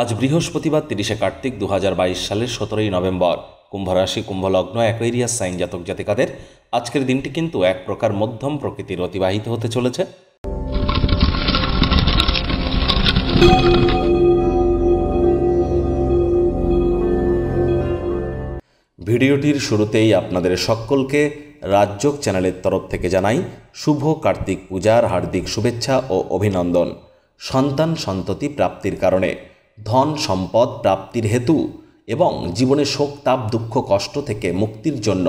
আজ বৃহস্পতিবার তিরিশে কার্তিক দু সালের সতেরোই নভেম্বর কুম্ভরাশি কুম্ভলগ্ন অ্যাকোয়েরিয়াস সাইন জাতক জাতিকাদের আজকের দিনটি কিন্তু এক প্রকার মধ্যম প্রকৃতির অতিবাহিত হতে চলেছে ভিডিওটির শুরুতেই আপনাদের সকলকে রাজ্যক চ্যানেলের তরফ থেকে জানাই শুভ কার্তিক পূজার হার্দিক শুভেচ্ছা ও অভিনন্দন সন্তান সন্ততি প্রাপ্তির কারণে ধন সম্পদ প্রাপ্তির হেতু এবং জীবনে শোক তাপ দুঃখ কষ্ট থেকে মুক্তির জন্য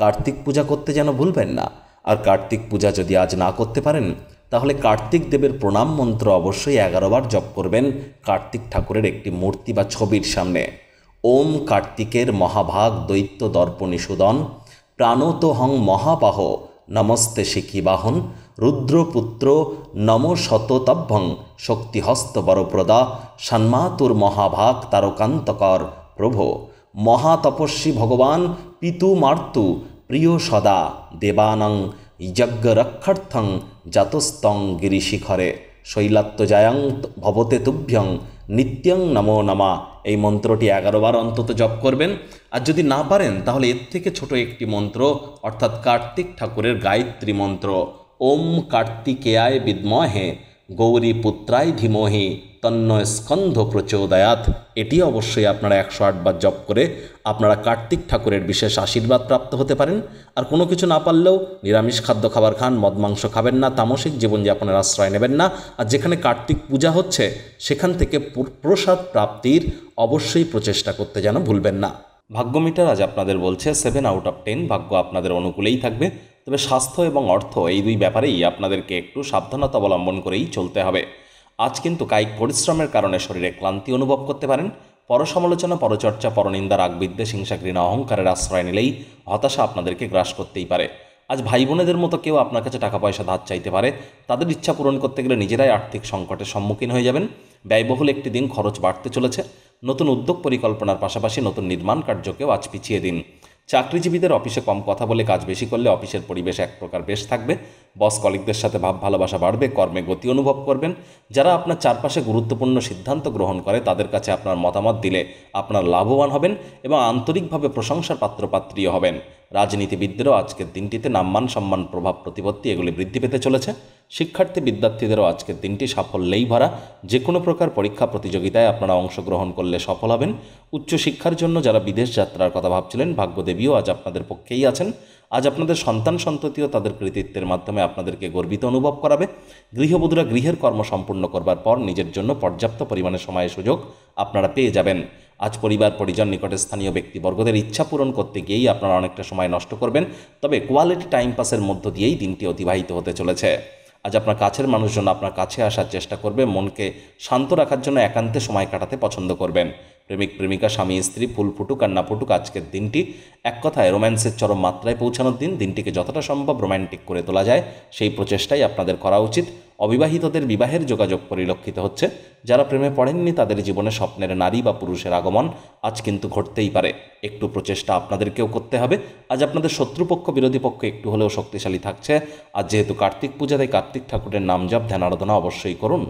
কার্তিক পূজা করতে যেন ভুলবেন না আর কার্তিক পূজা যদি আজ না করতে পারেন তাহলে কার্তিক দেবের প্রণাম মন্ত্র অবশ্যই এগারোবার জপ করবেন কার্তিক ঠাকুরের একটি মূর্তি বা ছবির সামনে ওম কার্তিকের মহাভাগ দৈত্য দর্পণী সুদন প্রাণতহং মহাবাহ নমস্তে শিখি বাহন রুদ্রপুত্র নম শততভ্যং বরপ্রদা সন্মাতুর মহাভাগ তারকান্তকর প্রভো মহাতপস্বী ভগবান পিতুমার্তু প্রিয় সদা দেবানং যজ্ঞরক্ষার্থং যাতস্তং গিরিশিখরে শৈলাত্মজায়ং ভবতে তুভ্যং নিত্যং নমো নমা এই মন্ত্রটি এগারোবার অন্তত জপ করবেন আর যদি না পারেন তাহলে এর থেকে ছোট একটি মন্ত্র অর্থাৎ কার্তিক ঠাকুরের গায়ত্রী মন্ত্র ওম কার্তিকেয়ায় বিদ্মহে গৌরী পুত্রায় ধীমহি তন্ন স্কন্ধ প্রচোদয়াত এটি অবশ্যই আপনারা একশো আটবার জপ করে আপনারা কার্তিক ঠাকুরের বিশেষ আশীর্বাদ প্রাপ্ত হতে পারেন আর কোনো কিছু না পারলেও নিরামিষ খাদ্য খাবার খান মদ মাংস খাবেন না তামসিক জীবনযাপনের আশ্রয় নেবেন না আর যেখানে কার্তিক পূজা হচ্ছে সেখান থেকে প্রসাদ প্রাপ্তির অবশ্যই প্রচেষ্টা করতে যেন ভুলবেন না ভাগ্যমিটার আজ আপনাদের বলছে সেভেন আউট অফ টেন ভাগ্য আপনাদের অনুকূলেই থাকবে তবে স্বাস্থ্য এবং অর্থ এই দুই ব্যাপারেই আপনাদেরকে একটু সাবধানতা অবলম্বন করেই চলতে হবে আজ কিন্তু কায়িক পরিশ্রমের কারণে শরীরে ক্লান্তি অনুভব করতে পারেন পরসমালোচনা পরচর্চা পরনিন্দা রাগবিদ্বেষ হিংসা ঘৃণা অহংকারের আশ্রয় নিলেই হতাশা আপনাদেরকে গ্রাস করতেই পারে আজ ভাই বোনেদের মতো কেউ আপনার কাছে টাকা পয়সা ধার চাইতে পারে তাদের ইচ্ছা পূরণ করতে গেলে নিজেরাই আর্থিক সংকটের সম্মুখীন হয়ে যাবেন ব্যয়বহুল একটি দিন খরচ বাড়তে চলেছে নতুন উদ্যোগ পরিকল্পনার পাশাপাশি নতুন নির্মাণ কার্যকেও আজ পিছিয়ে দিন চাকরিজীবীদের অফিসে কম কথা বলে কাজ বেশি করলে অফিসের পরিবেশ এক প্রকার বেশ থাকবে বস কলিকদের সাথে ভাব ভালোবাসা বাড়বে কর্মে গতি অনুভব করবেন যারা আপনার চারপাশে গুরুত্বপূর্ণ সিদ্ধান্ত গ্রহণ করে তাদের কাছে আপনার মতামত দিলে আপনার লাভবান হবেন এবং আন্তরিকভাবে প্রশংসার পাত্রপাত্রীয় হবেন রাজনীতিবিদদেরও আজকের দিনটিতে নাম্মান সম্মান প্রভাব প্রতিপত্তি এগুলি বৃদ্ধি পেতে চলেছে শিক্ষার্থী বিদ্যার্থীদেরও আজকের দিনটি সাফল্যেই ভরা যে কোনো প্রকার পরীক্ষা প্রতিযোগিতায় আপনারা অংশগ্রহণ করলে সফল হবেন উচ্চশিক্ষার জন্য যারা বিদেশ যাত্রার কথা ভাবছিলেন ভাগ্যদেবীও আজ আপনাদের পক্ষেই আছেন আজ আপনাদের সন্তান সন্ততিও তাদের কৃতিত্বের মাধ্যমে আপনাদেরকে গর্বিত অনুভব করাবে গৃহবধূরা গৃহের কর্ম সম্পূর্ণ করবার পর নিজের জন্য পর্যাপ্ত পরিমাণে সময় সুযোগ আপনারা পেয়ে যাবেন আজ পরিবার পরিজন নিকটে স্থানীয় ব্যক্তিবর্গদের ইচ্ছা পূরণ করতে গিয়েই আপনারা অনেকটা সময় নষ্ট করবেন তবে কোয়ালিটি টাইম পাসের মধ্য দিয়েই দিনটি অতিবাহিত হতে চলেছে আজ আপনার কাছের মানুষজন আপনার কাছে আসার চেষ্টা করবে মনকে শান্ত রাখার জন্য একান্তে সময় কাটাতে পছন্দ করবেন প্রেমিক প্রেমিকা স্বামী স্ত্রী ফুল ফুটুক আর না ফুটুক আজকের দিনটি এক কথায় রোম্যান্সের চরম মাত্রায় পৌঁছানোর দিন দিনটিকে যতটা সম্ভব রোম্যান্টিক করে তোলা যায় সেই প্রচেষ্টাই আপনাদের করা উচিত অবিবাহিতদের বিবাহের যোগাযোগ পরিলক্ষিত হচ্ছে যারা প্রেমে পড়েননি তাদের জীবনে স্বপ্নের নারী বা পুরুষের আগমন আজ কিন্তু ঘটতেই পারে একটু প্রচেষ্টা আপনাদেরকেও করতে হবে আজ আপনাদের শত্রুপক্ষ বিরোধী পক্ষ একটু হলেও শক্তিশালী থাকছে আর যেহেতু কার্তিক পূজা তাই কার্তিক ঠাকুরের নাম জপ অবশ্যই করুন